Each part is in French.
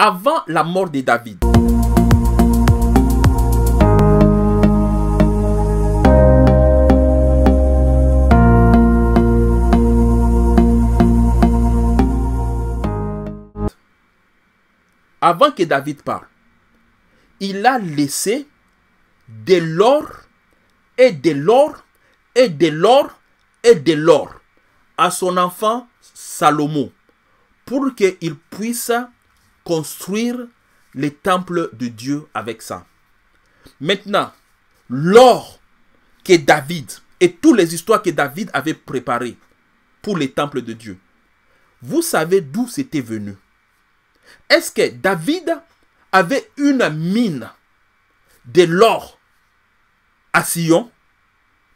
avant la mort de David. Avant que David parle. il a laissé de l'or et de l'or et de l'or et de l'or à son enfant Salomon pour qu'il puisse construire les temples de Dieu avec ça. Maintenant, l'or que David et toutes les histoires que David avait préparées pour les temples de Dieu, vous savez d'où c'était venu. Est-ce que David avait une mine de l'or à Sion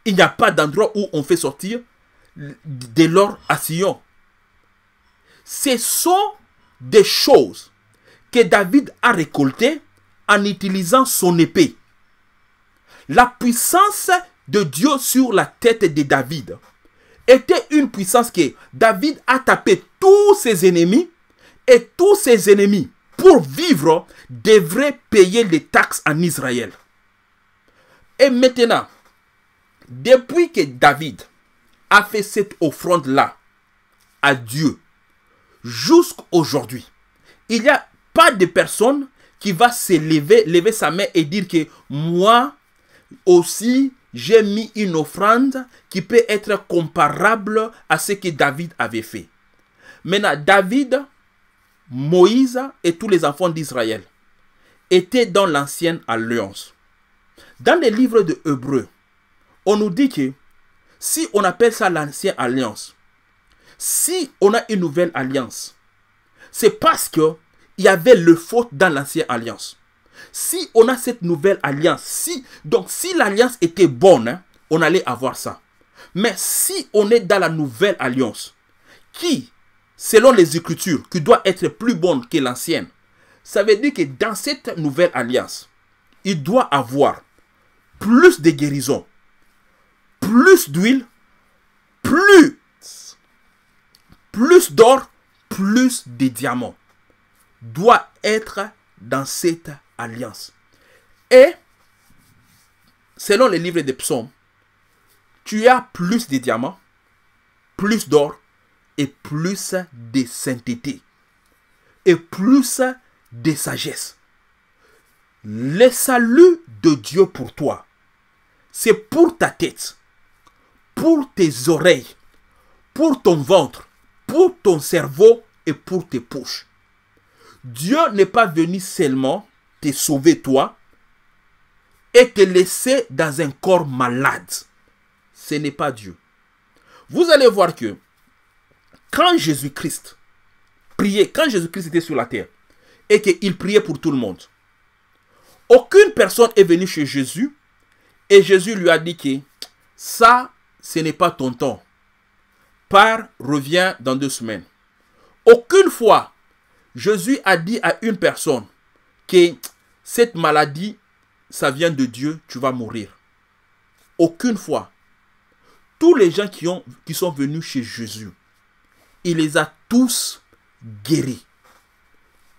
Il n'y a pas d'endroit où on fait sortir de l'or à Sion. Ce sont des choses que David a récolté en utilisant son épée. La puissance de Dieu sur la tête de David était une puissance que David a tapé tous ses ennemis et tous ses ennemis pour vivre devraient payer les taxes en Israël. Et maintenant, depuis que David a fait cette offrande-là à Dieu, jusqu'aujourd'hui, il y a pas de personne qui va se lever, lever sa main et dire que moi aussi, j'ai mis une offrande qui peut être comparable à ce que David avait fait. Maintenant, David, Moïse et tous les enfants d'Israël étaient dans l'ancienne alliance. Dans les livres de Hébreux, on nous dit que si on appelle ça l'ancienne alliance, si on a une nouvelle alliance, c'est parce que il y avait le faute dans l'ancienne alliance. Si on a cette nouvelle alliance, si, donc si l'alliance était bonne, hein, on allait avoir ça. Mais si on est dans la nouvelle alliance, qui, selon les Écritures, qui doit être plus bonne que l'ancienne, ça veut dire que dans cette nouvelle alliance, il doit avoir plus de guérison, plus d'huile, plus, plus d'or, plus de diamants doit être dans cette alliance. Et selon les livres des psaumes, tu as plus de diamants, plus d'or et plus de sainteté et plus de sagesse. Le salut de Dieu pour toi, c'est pour ta tête, pour tes oreilles, pour ton ventre, pour ton cerveau et pour tes poches. Dieu n'est pas venu seulement te sauver toi et te laisser dans un corps malade. Ce n'est pas Dieu. Vous allez voir que quand Jésus-Christ priait, quand Jésus-Christ était sur la terre et qu'il priait pour tout le monde, aucune personne est venue chez Jésus et Jésus lui a dit que ça, ce n'est pas ton temps. Pars, reviens dans deux semaines. Aucune fois, Jésus a dit à une personne que cette maladie, ça vient de Dieu, tu vas mourir. Aucune fois, tous les gens qui, ont, qui sont venus chez Jésus, il les a tous guéris.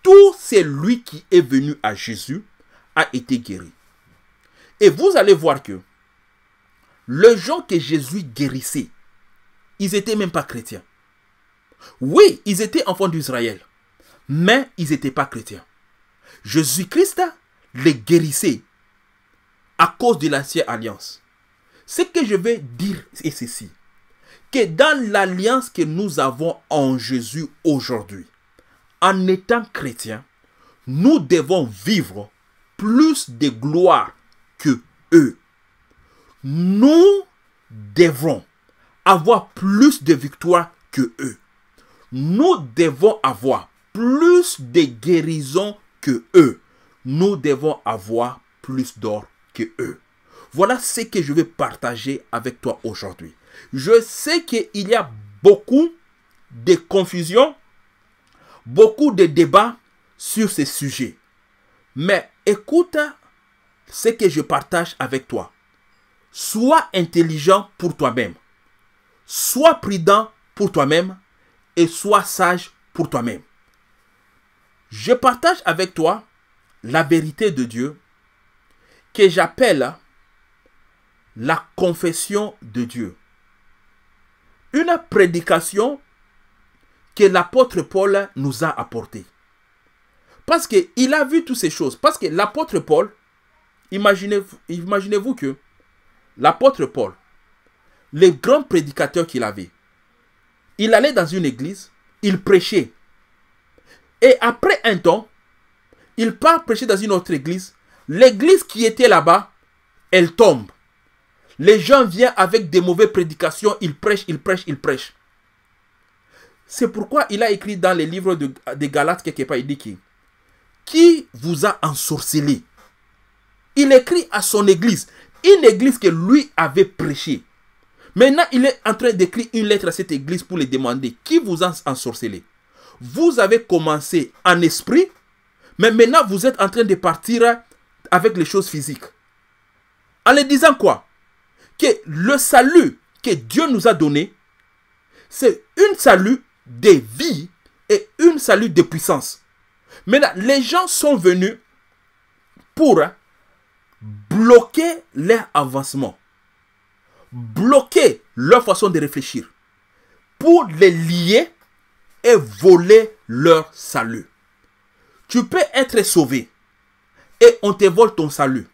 Tout celui qui est venu à Jésus a été guéri. Et vous allez voir que les gens que Jésus guérissait, ils n'étaient même pas chrétiens. Oui, ils étaient enfants d'Israël mais ils n'étaient pas chrétiens. Jésus-Christ les guérissait à cause de l'ancienne alliance. Ce que je vais dire est ceci, que dans l'alliance que nous avons en Jésus aujourd'hui, en étant chrétiens, nous devons vivre plus de gloire que eux. Nous devons avoir plus de victoire que eux. Nous devons avoir plus de guérisons que eux. Nous devons avoir plus d'or que eux. Voilà ce que je vais partager avec toi aujourd'hui. Je sais qu'il y a beaucoup de confusion, beaucoup de débats sur ces sujets. Mais écoute ce que je partage avec toi. Sois intelligent pour toi-même. Sois prudent pour toi-même et sois sage pour toi-même je partage avec toi la vérité de Dieu que j'appelle la confession de Dieu. Une prédication que l'apôtre Paul nous a apportée. Parce qu'il a vu toutes ces choses. Parce que l'apôtre Paul, imaginez-vous que l'apôtre Paul, le grand prédicateur qu'il avait, il allait dans une église, il prêchait, et après un temps, il part prêcher dans une autre église. L'église qui était là-bas, elle tombe. Les gens viennent avec des mauvaises prédications, ils prêchent, ils prêchent, ils prêchent. C'est pourquoi il a écrit dans les livres de, Galates quelque part, il dit qui, qui vous a ensorcelé Il écrit à son église, une église que lui avait prêchée. Maintenant, il est en train d'écrire une lettre à cette église pour les demander qui vous a ensorcelé vous avez commencé en esprit, mais maintenant vous êtes en train de partir avec les choses physiques. En les disant quoi Que le salut que Dieu nous a donné, c'est une salut de vie et une salut de puissance. Maintenant, les gens sont venus pour bloquer leur avancement, bloquer leur façon de réfléchir, pour les lier et voler leur salut. Tu peux être sauvé et on te vole ton salut.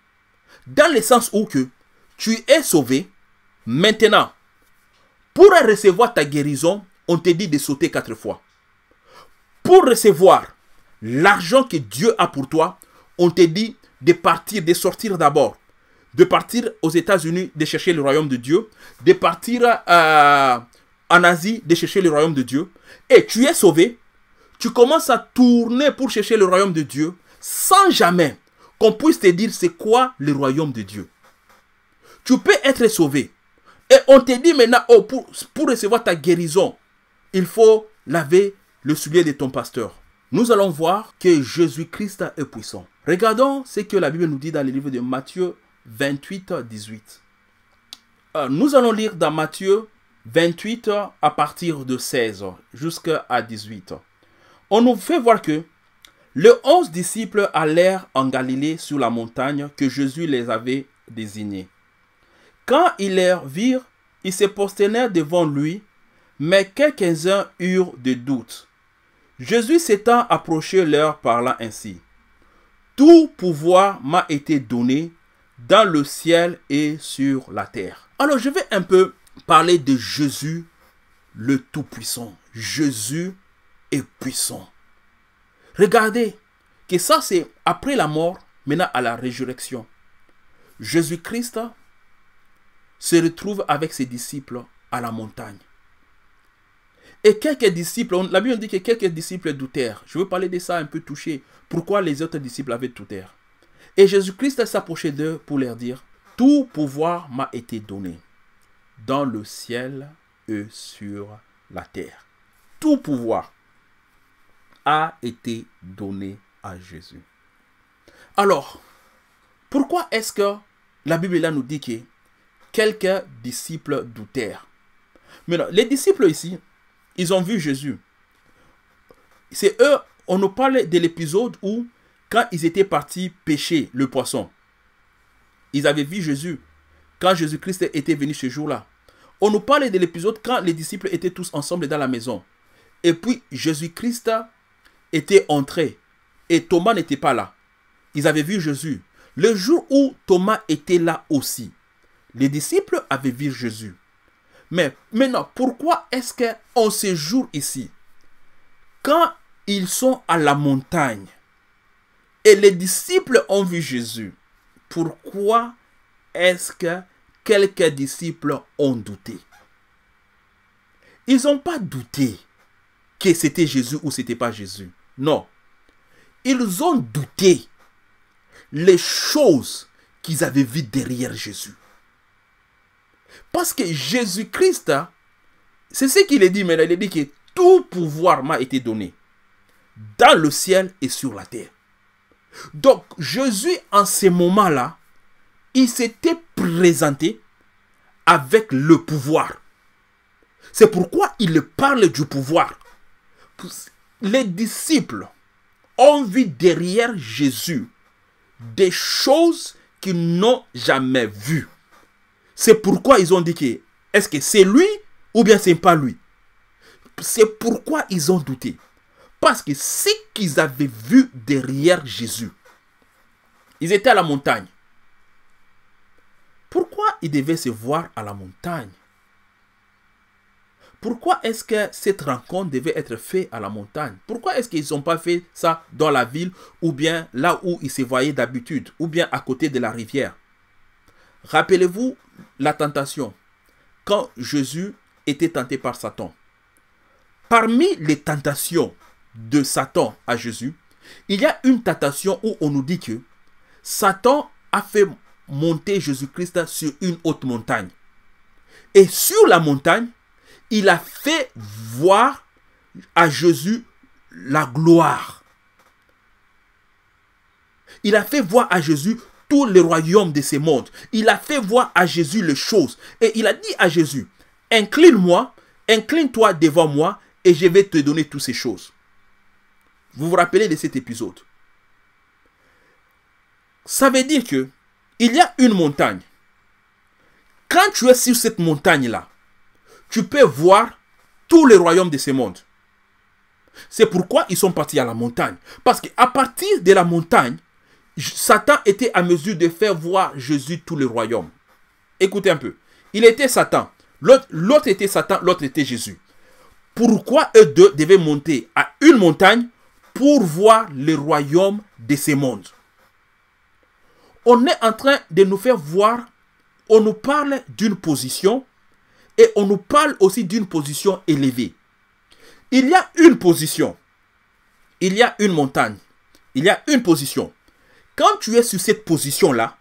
Dans le sens où que tu es sauvé, maintenant, pour recevoir ta guérison, on te dit de sauter quatre fois. Pour recevoir l'argent que Dieu a pour toi, on te dit de partir, de sortir d'abord, de partir aux États-Unis, de chercher le royaume de Dieu, de partir euh, en Asie, de chercher le royaume de Dieu, et tu es sauvé, tu commences à tourner pour chercher le royaume de Dieu sans jamais qu'on puisse te dire c'est quoi le royaume de Dieu. Tu peux être sauvé. Et on te dit maintenant, oh, pour, recevoir ta guérison, il faut laver le soulier de ton pasteur. Nous allons voir que Jésus-Christ est puissant. Regardons ce que la Bible nous dit dans le livre de Matthieu 28, 18. Euh, nous allons lire dans Matthieu 28 à partir de 16 jusqu'à 18. On nous fait voir que les onze disciples allèrent en Galilée sur la montagne que Jésus les avait désignés. Quand ils les virent, ils se posténèrent devant lui, mais quelques-uns eurent des doutes. Jésus s'étant approché leur parlant ainsi. Tout pouvoir m'a été donné dans le ciel et sur la terre. Alors je vais un peu parler de Jésus, le Tout-Puissant. Jésus est puissant. Regardez que ça, c'est après la mort, maintenant à la résurrection. Jésus-Christ se retrouve avec ses disciples à la montagne. Et quelques disciples, la Bible dit que quelques disciples doutèrent. Je veux parler de ça un peu touché. Pourquoi les autres disciples avaient douté Et Jésus-Christ s'approchait d'eux pour leur dire, tout pouvoir m'a été donné dans le ciel et sur la terre. Tout pouvoir a été donné à Jésus. Alors, pourquoi est-ce que la Bible nous dit que quelques disciples doutèrent Maintenant, les disciples ici, ils ont vu Jésus. C'est eux, on nous parle de l'épisode où, quand ils étaient partis pêcher le poisson, ils avaient vu Jésus quand Jésus-Christ était venu ce jour-là. On nous parlait de l'épisode quand les disciples étaient tous ensemble dans la maison. Et puis Jésus-Christ était entré et Thomas n'était pas là. Ils avaient vu Jésus. Le jour où Thomas était là aussi, les disciples avaient vu Jésus. Mais maintenant, pourquoi est-ce qu'on séjourne ici Quand ils sont à la montagne et les disciples ont vu Jésus, pourquoi est-ce que quelques disciples ont douté. Ils n'ont pas douté que c'était Jésus ou c'était pas Jésus. Non. Ils ont douté les choses qu'ils avaient vues derrière Jésus. Parce que Jésus-Christ, c'est ce qu'il a dit mais Il a dit que tout pouvoir m'a été donné dans le ciel et sur la terre. Donc Jésus, en ce moment-là, il s'était présenté avec le pouvoir. C'est pourquoi il parle du pouvoir. Les disciples ont vu derrière Jésus des choses qu'ils n'ont jamais vues. C'est pourquoi ils ont dit que est-ce que c'est lui ou bien c'est pas lui. C'est pourquoi ils ont douté. Parce que ce qu'ils avaient vu derrière Jésus, ils étaient à la montagne il devait se voir à la montagne Pourquoi est-ce que cette rencontre devait être faite à la montagne Pourquoi est-ce qu'ils n'ont pas fait ça dans la ville ou bien là où ils se voyaient d'habitude ou bien à côté de la rivière Rappelez-vous la tentation quand Jésus était tenté par Satan. Parmi les tentations de Satan à Jésus, il y a une tentation où on nous dit que Satan a fait monter Jésus-Christ sur une haute montagne. Et sur la montagne, il a fait voir à Jésus la gloire. Il a fait voir à Jésus tous les royaumes de ce monde. Il a fait voir à Jésus les choses. Et il a dit à Jésus, incline-moi, incline-toi devant moi, et je vais te donner toutes ces choses. Vous vous rappelez de cet épisode. Ça veut dire que il y a une montagne. Quand tu es sur cette montagne-là, tu peux voir tous les royaumes de ce monde. C'est pourquoi ils sont partis à la montagne. Parce qu'à partir de la montagne, Satan était à mesure de faire voir Jésus tous les royaumes. Écoutez un peu. Il était Satan. L'autre était Satan, l'autre était Jésus. Pourquoi eux deux devaient monter à une montagne pour voir les royaumes de ce monde on est en train de nous faire voir, on nous parle d'une position et on nous parle aussi d'une position élevée. Il y a une position, il y a une montagne, il y a une position. Quand tu es sur cette position-là,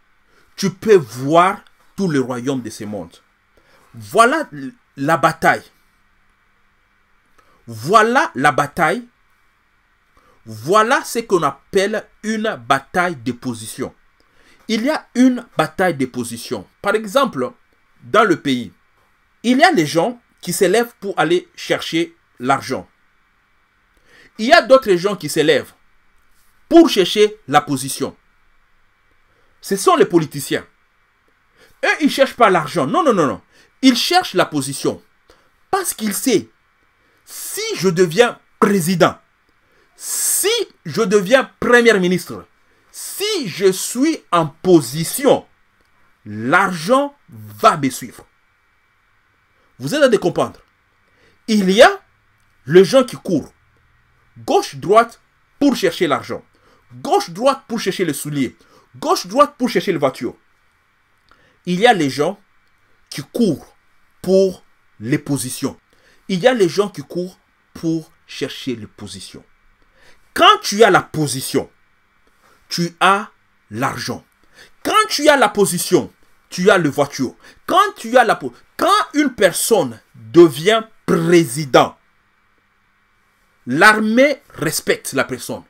tu peux voir tout le royaume de ce monde. Voilà la bataille. Voilà la bataille. Voilà ce qu'on appelle une bataille de position il y a une bataille des positions. Par exemple, dans le pays, il y a les gens qui s'élèvent pour aller chercher l'argent. Il y a d'autres gens qui s'élèvent pour chercher la position. Ce sont les politiciens. Eux, ils ne cherchent pas l'argent. Non, non, non, non. Ils cherchent la position. Parce qu'ils savent, si je deviens président, si je deviens premier ministre, si je suis en position, l'argent va me suivre. Vous êtes à de comprendre. Il y a les gens qui courent. Gauche-droite pour chercher l'argent. Gauche-droite pour chercher le soulier. Gauche-droite pour chercher la voiture. Il y a les gens qui courent pour les positions. Il y a les gens qui courent pour chercher les positions. Quand tu as la position, tu as l'argent. Quand tu as la position, tu as le voiture. Quand tu as la quand une personne devient président, l'armée respecte la personne.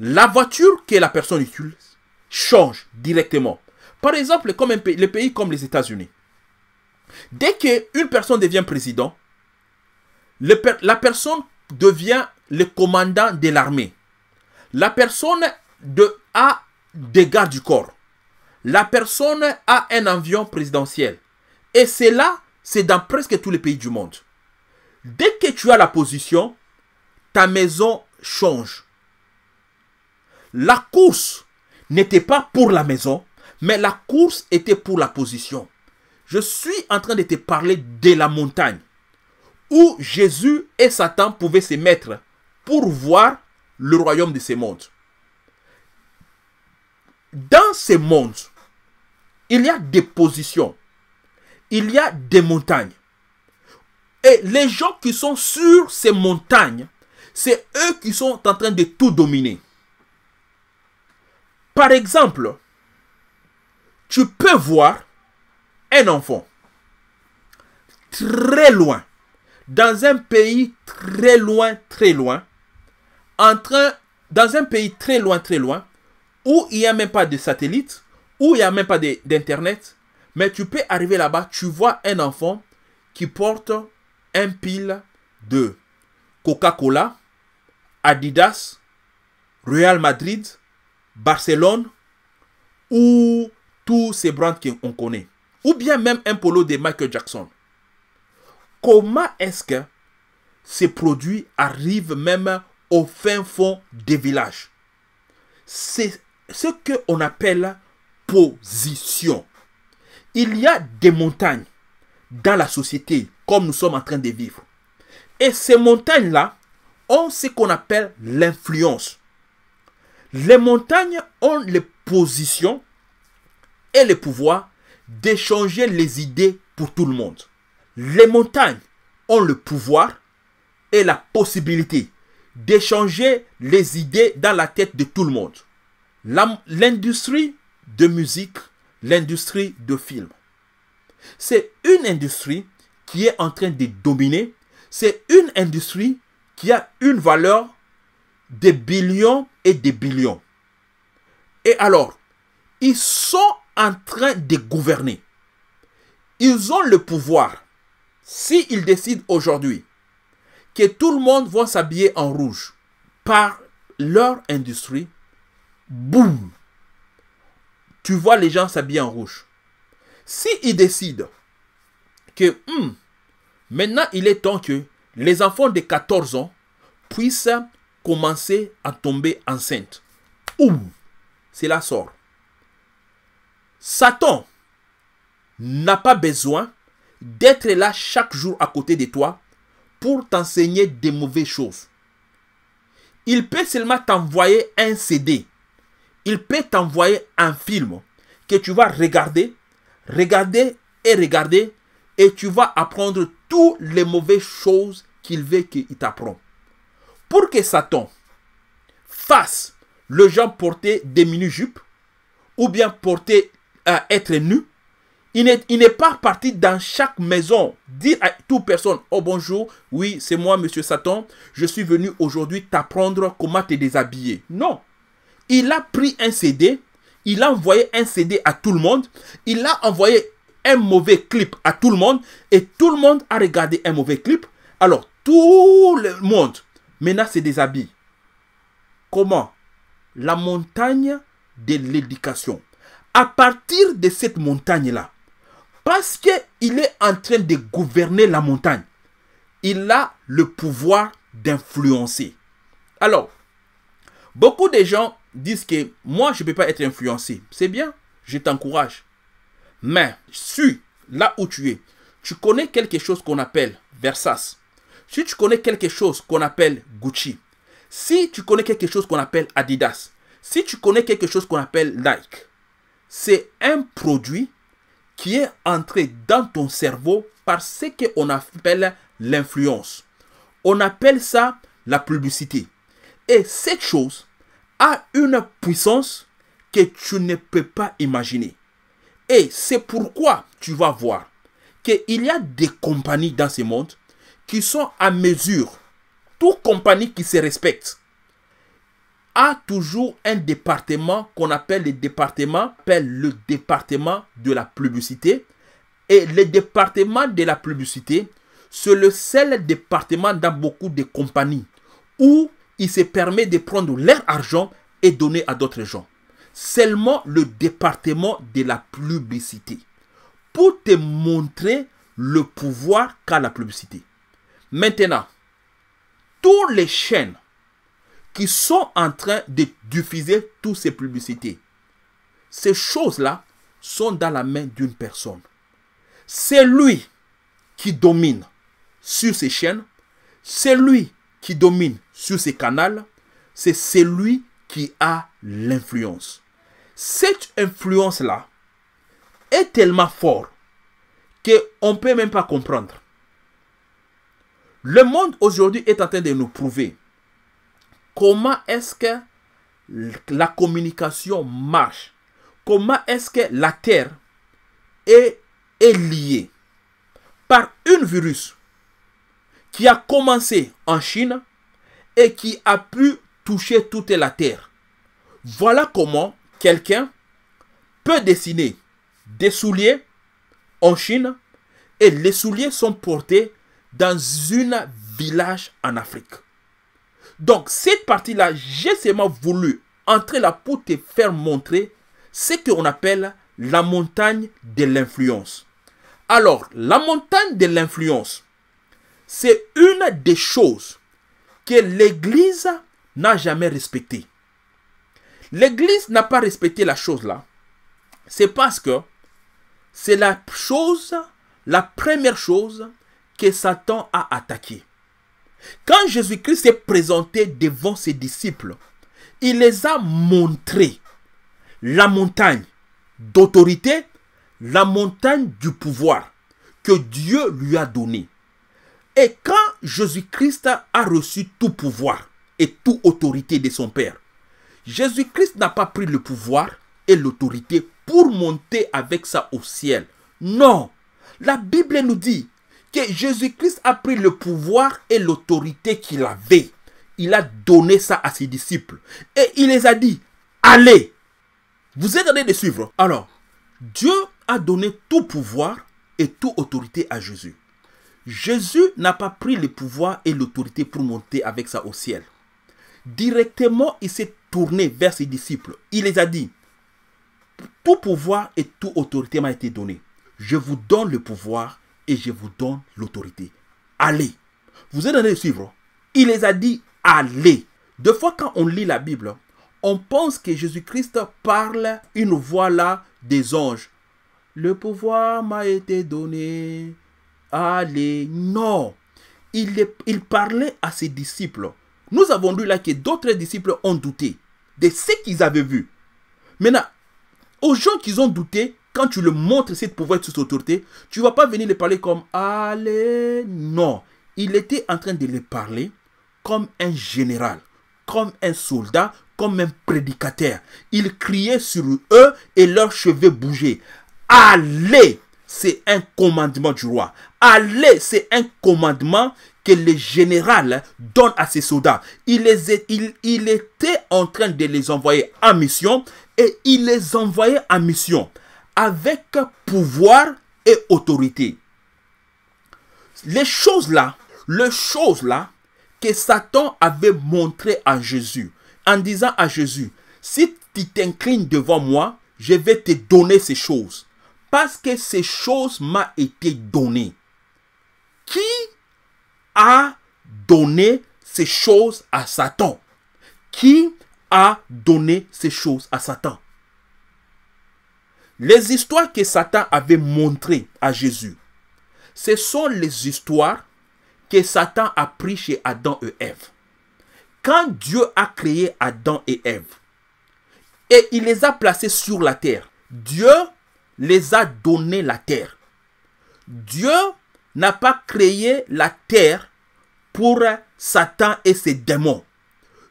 La voiture que la personne utilise change directement. Par exemple, comme pays, les pays comme les États-Unis. Dès qu'une personne devient président, la personne devient le commandant de l'armée. La personne de, a des gars du corps. La personne a un avion présidentiel. Et c'est là, c'est dans presque tous les pays du monde. Dès que tu as la position, ta maison change. La course n'était pas pour la maison, mais la course était pour la position. Je suis en train de te parler de la montagne, où Jésus et Satan pouvaient se mettre pour voir le royaume de ces mondes. Dans ces mondes, il y a des positions, il y a des montagnes. Et les gens qui sont sur ces montagnes, c'est eux qui sont en train de tout dominer. Par exemple, tu peux voir un enfant très loin, dans un pays très loin, très loin, en train, dans un pays très loin, très loin, où il n'y a même pas de satellite, où il n'y a même pas d'Internet, mais tu peux arriver là-bas, tu vois un enfant qui porte un pile de Coca-Cola, Adidas, Real Madrid, Barcelone, ou tous ces brands qu'on connaît. Ou bien même un polo de Michael Jackson. Comment est-ce que ces produits arrivent même au fin fond des villages. C'est ce qu'on appelle position. Il y a des montagnes dans la société, comme nous sommes en train de vivre. Et ces montagnes-là ont ce qu'on appelle l'influence. Les montagnes ont les positions et le pouvoir d'échanger les idées pour tout le monde. Les montagnes ont le pouvoir et la possibilité d'échanger les idées dans la tête de tout le monde. L'industrie de musique, l'industrie de film. C'est une industrie qui est en train de dominer. C'est une industrie qui a une valeur des billions et des billions. Et alors, ils sont en train de gouverner. Ils ont le pouvoir. S'ils décident aujourd'hui que tout le monde va s'habiller en rouge par leur industrie, boum, tu vois les gens s'habiller en rouge. S'ils ils décident que hmm, maintenant il est temps que les enfants de 14 ans puissent commencer à tomber enceintes, oum, la sort. Satan n'a pas besoin d'être là chaque jour à côté de toi pour t'enseigner des mauvaises choses. Il peut seulement t'envoyer un CD. Il peut t'envoyer un film que tu vas regarder, regarder et regarder et tu vas apprendre toutes les mauvaises choses qu'il veut qu'il t'apprend. Pour que Satan fasse le genre porter des mini-jupes ou bien porter à euh, être nu, il n'est pas parti dans chaque maison dire à toute personne Oh bonjour, oui, c'est moi, monsieur Satan, je suis venu aujourd'hui t'apprendre comment te déshabiller. Non. Il a pris un CD, il a envoyé un CD à tout le monde, il a envoyé un mauvais clip à tout le monde et tout le monde a regardé un mauvais clip. Alors tout le monde maintenant se déshabille. Comment La montagne de l'éducation. À partir de cette montagne-là, parce qu'il est en train de gouverner la montagne. Il a le pouvoir d'influencer. Alors, beaucoup de gens disent que moi, je ne peux pas être influencé. C'est bien, je t'encourage. Mais si, là où tu es, tu connais quelque chose qu'on appelle Versace, si tu connais quelque chose qu'on appelle Gucci, si tu connais quelque chose qu'on appelle Adidas, si tu connais quelque chose qu'on appelle Nike, c'est un produit qui est entré dans ton cerveau par ce qu'on appelle l'influence. On appelle ça la publicité. Et cette chose a une puissance que tu ne peux pas imaginer. Et c'est pourquoi tu vas voir qu'il y a des compagnies dans ce monde qui sont à mesure, toute compagnie qui se respecte, a toujours un département qu'on appelle le département, le département de la publicité. Et le département de la publicité, c'est le seul département dans beaucoup de compagnies où il se permet de prendre leur argent et donner à d'autres gens. Seulement le département de la publicité. Pour te montrer le pouvoir qu'a la publicité. Maintenant, tous les chaînes qui sont en train de diffuser toutes ces publicités. Ces choses-là sont dans la main d'une personne. C'est lui qui domine sur ces chaînes, c'est lui qui domine sur ces canaux, c'est celui qui a l'influence. Cette influence-là est tellement forte qu'on ne peut même pas comprendre. Le monde aujourd'hui est en train de nous prouver Comment est-ce que la communication marche Comment est-ce que la Terre est, liée par un virus qui a commencé en Chine et qui a pu toucher toute la Terre Voilà comment quelqu'un peut dessiner des souliers en Chine et les souliers sont portés dans un village en Afrique. Donc cette partie-là, j'ai seulement voulu entrer là pour te faire montrer ce qu'on appelle la montagne de l'influence. Alors, la montagne de l'influence, c'est une des choses que l'Église n'a jamais respectée. L'Église n'a pas respecté la chose-là. C'est parce que c'est la chose, la première chose que Satan a attaquée. Quand Jésus-Christ s'est présenté devant ses disciples, il les a montré la montagne d'autorité, la montagne du pouvoir que Dieu lui a donné. Et quand Jésus-Christ a reçu tout pouvoir et toute autorité de son Père, Jésus-Christ n'a pas pris le pouvoir et l'autorité pour monter avec ça au ciel. Non, la Bible nous dit Jésus-Christ a pris le pouvoir et l'autorité qu'il avait. Il a donné ça à ses disciples. Et il les a dit, allez. Vous êtes allés de suivre. Alors, Dieu a donné tout pouvoir et toute autorité à Jésus. Jésus n'a pas pris le pouvoir et l'autorité pour monter avec ça au ciel. Directement, il s'est tourné vers ses disciples. Il les a dit, tout pouvoir et toute autorité m'a été donné. Je vous donne le pouvoir et je vous donne l'autorité. Allez. Vous êtes en suivre. Hein. Il les a dit allez. Deux fois quand on lit la Bible, on pense que Jésus-Christ parle une voix là des anges. Le pouvoir m'a été donné. Allez. Non. Il, il parlait à ses disciples. Nous avons lu là que d'autres disciples ont douté de ce qu'ils avaient vu. Maintenant, aux gens qui ont douté, quand tu le montres, cette pouvoir, sous autorité, tu ne vas pas venir les parler comme Allez, non. Il était en train de les parler comme un général, comme un soldat, comme un prédicateur. Il criait sur eux et leurs cheveux bougeaient. Allez, c'est un commandement du roi. Allez, c'est un commandement que le général donne à ses soldats. Il, les il était en train de les envoyer en mission et il les envoyait en mission avec pouvoir et autorité. Les choses là, les choses là que Satan avait montré à Jésus, en disant à Jésus, si tu t'inclines devant moi, je vais te donner ces choses, parce que ces choses m'ont été données. Qui a donné ces choses à Satan Qui a donné ces choses à Satan les histoires que Satan avait montrées à Jésus, ce sont les histoires que Satan a prises chez Adam et Ève. Quand Dieu a créé Adam et Ève, et il les a placés sur la terre, Dieu les a donné la terre. Dieu n'a pas créé la terre pour Satan et ses démons.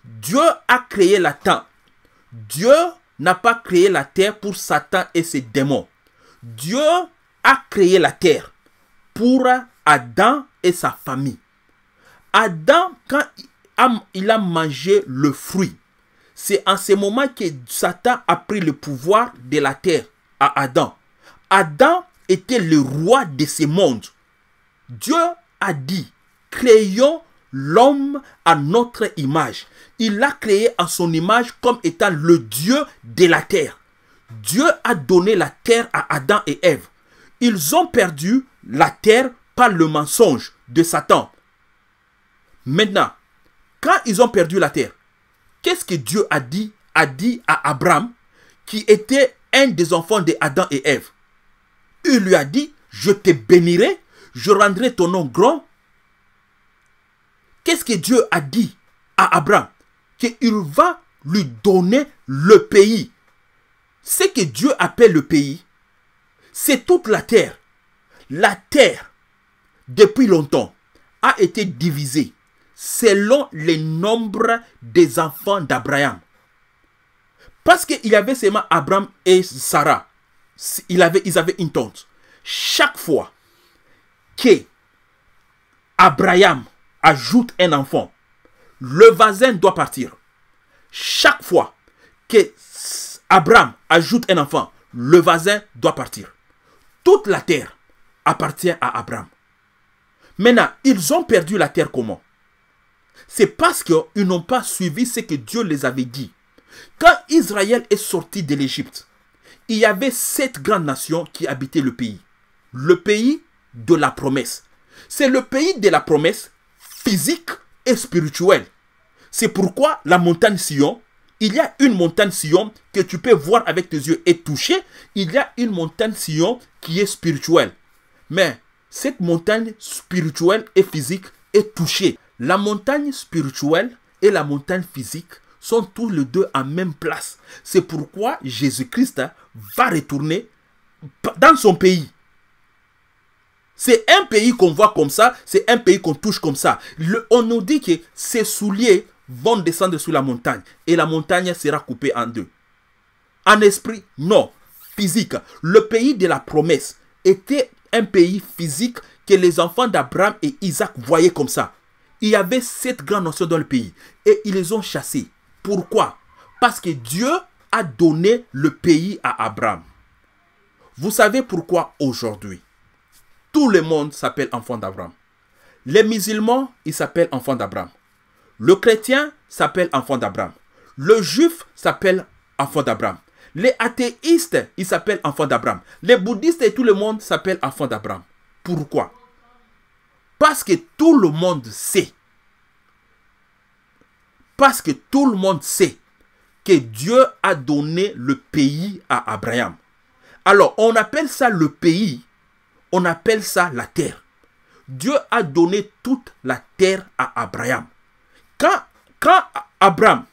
Dieu a créé la terre. Dieu n'a pas créé la terre pour Satan et ses démons. Dieu a créé la terre pour Adam et sa famille. Adam, quand il a mangé le fruit, c'est en ce moment que Satan a pris le pouvoir de la terre à Adam. Adam était le roi de ce monde. Dieu a dit, créons l'homme à notre image. Il l'a créé à son image comme étant le Dieu de la terre. Dieu a donné la terre à Adam et Ève. Ils ont perdu la terre par le mensonge de Satan. Maintenant, quand ils ont perdu la terre, qu'est-ce que Dieu a dit a dit à Abraham, qui était un des enfants de Adam et Ève. Il lui a dit, je te bénirai, je rendrai ton nom grand Qu'est-ce que Dieu a dit à Abraham Qu'il va lui donner le pays. Ce que Dieu appelle le pays, c'est toute la terre. La terre, depuis longtemps, a été divisée selon les nombres des enfants d'Abraham. Parce qu'il y avait seulement Abraham et Sarah. Ils avaient, ils avaient une tante. Chaque fois que Abraham ajoute un enfant, le voisin doit partir. Chaque fois que Abraham ajoute un enfant, le voisin doit partir. Toute la terre appartient à Abraham. Maintenant, ils ont perdu la terre comment C'est parce qu'ils n'ont pas suivi ce que Dieu les avait dit. Quand Israël est sorti de l'Égypte, il y avait sept grandes nations qui habitaient le pays. Le pays de la promesse. C'est le pays de la promesse physique et spirituelle. C'est pourquoi la montagne Sion, il y a une montagne Sion que tu peux voir avec tes yeux et toucher. Il y a une montagne Sion qui est spirituelle. Mais cette montagne spirituelle et physique est touchée. La montagne spirituelle et la montagne physique sont tous les deux en même place. C'est pourquoi Jésus-Christ va retourner dans son pays. C'est un pays qu'on voit comme ça, c'est un pays qu'on touche comme ça. on nous dit que ces souliers vont descendre sur la montagne et la montagne sera coupée en deux. En esprit, non. Physique. Le pays de la promesse était un pays physique que les enfants d'Abraham et Isaac voyaient comme ça. Il y avait sept grandes nations dans le pays et ils les ont chassés. Pourquoi Parce que Dieu a donné le pays à Abraham. Vous savez pourquoi aujourd'hui tout le monde s'appelle enfant d'Abraham. Les musulmans, ils s'appellent enfants d'Abraham. Le chrétien s'appelle enfant d'Abraham. Le juif s'appelle enfant d'Abraham. Les athéistes, ils s'appellent enfants d'Abraham. Les bouddhistes et tout le monde s'appellent enfant d'Abraham. Pourquoi Parce que tout le monde sait. Parce que tout le monde sait que Dieu a donné le pays à Abraham. Alors, on appelle ça le pays on appelle ça la terre. Dieu a donné toute la terre à Abraham. Quand, quand Abraham,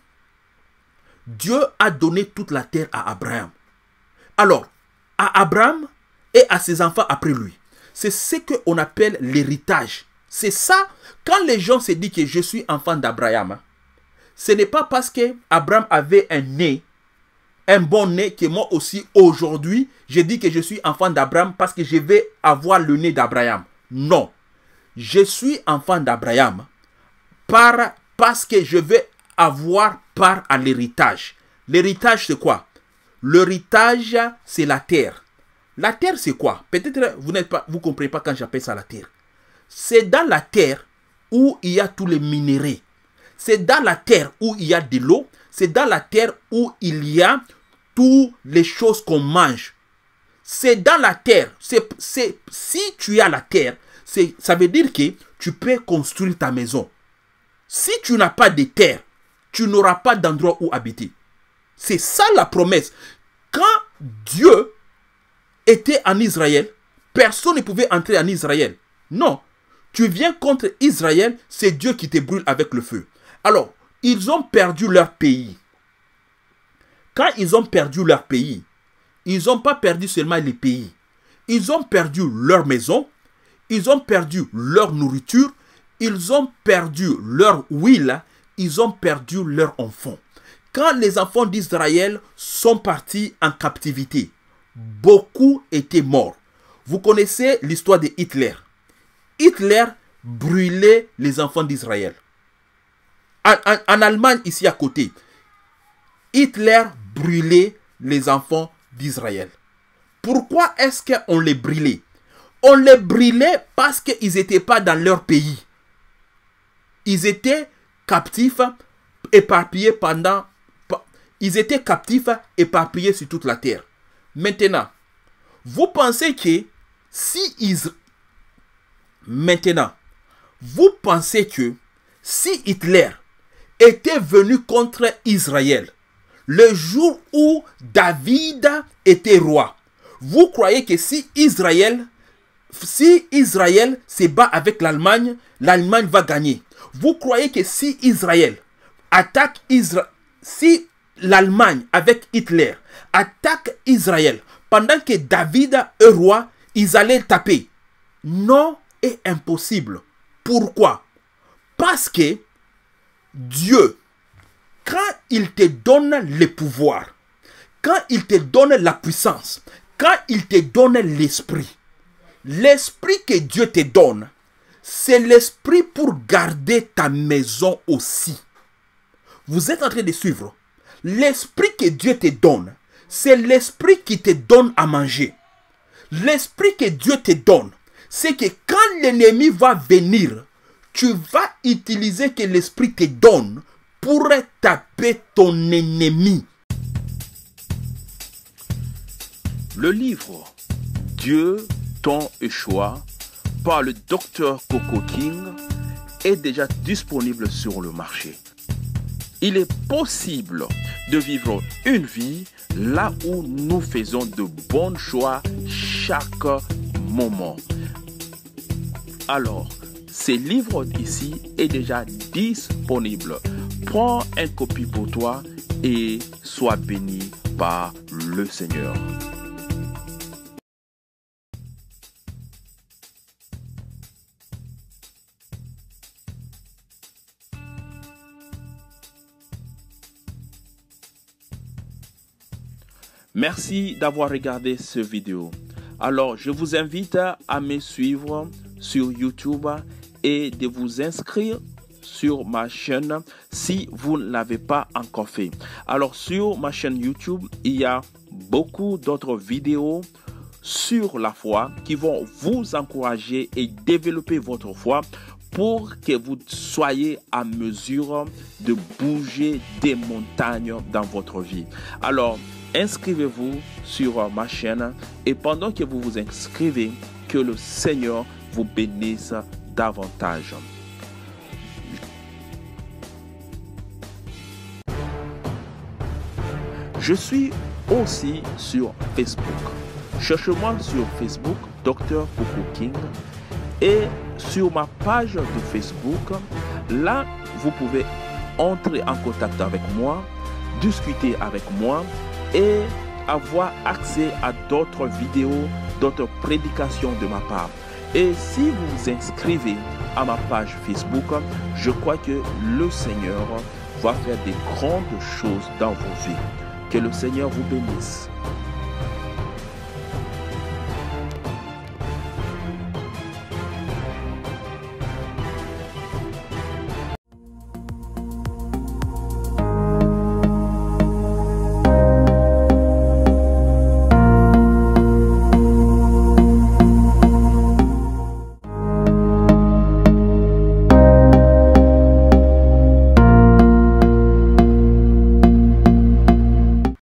Dieu a donné toute la terre à Abraham. Alors, à Abraham et à ses enfants après lui. C'est ce qu'on appelle l'héritage. C'est ça, quand les gens se disent que je suis enfant d'Abraham, hein, ce n'est pas parce que Abraham avait un nez un bon nez que moi aussi aujourd'hui, je dis que je suis enfant d'Abraham parce que je vais avoir le nez d'Abraham. Non. Je suis enfant d'Abraham par, parce que je vais avoir part à l'héritage. L'héritage, c'est quoi L'héritage, c'est la terre. La terre, c'est quoi Peut-être vous n'êtes pas, vous comprenez pas quand j'appelle ça la terre. C'est dans la terre où il y a tous les minéraux. C'est dans la terre où il y a de l'eau c'est dans la terre où il y a toutes les choses qu'on mange. C'est dans la terre. C'est, si tu as la terre, c'est, ça veut dire que tu peux construire ta maison. Si tu n'as pas de terre, tu n'auras pas d'endroit où habiter. C'est ça la promesse. Quand Dieu était en Israël, personne ne pouvait entrer en Israël. Non. Tu viens contre Israël, c'est Dieu qui te brûle avec le feu. Alors, ils ont perdu leur pays. Quand ils ont perdu leur pays, ils n'ont pas perdu seulement les pays. Ils ont perdu leur maison, ils ont perdu leur nourriture, ils ont perdu leur huile, ils ont perdu leur enfant. Quand les enfants d'Israël sont partis en captivité, beaucoup étaient morts. Vous connaissez l'histoire de Hitler. Hitler brûlait les enfants d'Israël en, Allemagne, ici à côté, Hitler brûlait les enfants d'Israël. Pourquoi est-ce qu'on les brûlait On les brûlait parce qu'ils n'étaient pas dans leur pays. Ils étaient captifs, éparpillés pendant... Ils étaient captifs, éparpillés sur toute la terre. Maintenant, vous pensez que si Is. Maintenant, vous pensez que si Hitler était venu contre Israël. Le jour où David était roi. Vous croyez que si Israël, si Israël se bat avec l'Allemagne, l'Allemagne va gagner. Vous croyez que si Israël attaque Israël, si l'Allemagne avec Hitler attaque Israël pendant que David est roi, ils allaient taper. Non est impossible. Pourquoi Parce que Dieu, quand il te donne le pouvoir, quand il te donne la puissance, quand il te donne l'esprit, l'esprit que Dieu te donne, c'est l'esprit pour garder ta maison aussi. Vous êtes en train de suivre. L'esprit que Dieu te donne, c'est l'esprit qui te donne à manger. L'esprit que Dieu te donne, c'est que quand l'ennemi va venir tu vas utiliser que l'Esprit te donne pour taper ton ennemi. Le livre Dieu, ton choix par le docteur Coco King est déjà disponible sur le marché. Il est possible de vivre une vie là où nous faisons de bons choix chaque moment. Alors, ce livre ici est déjà disponible. Prends un copie pour toi et sois béni par le Seigneur. Merci d'avoir regardé cette vidéo. Alors, je vous invite à me suivre sur YouTube et de vous inscrire sur ma chaîne si vous ne l'avez pas encore fait. Alors sur ma chaîne YouTube, il y a beaucoup d'autres vidéos sur la foi qui vont vous encourager et développer votre foi pour que vous soyez à mesure de bouger des montagnes dans votre vie. Alors, inscrivez-vous sur ma chaîne et pendant que vous vous inscrivez, que le Seigneur vous bénisse davantage. Je suis aussi sur Facebook. Cherche-moi sur Facebook Dr. Coco King et sur ma page de Facebook, là, vous pouvez entrer en contact avec moi, discuter avec moi et avoir accès à d'autres vidéos, d'autres prédications de ma part. Et si vous vous inscrivez à ma page Facebook, je crois que le Seigneur va faire des grandes choses dans vos vies. Que le Seigneur vous bénisse.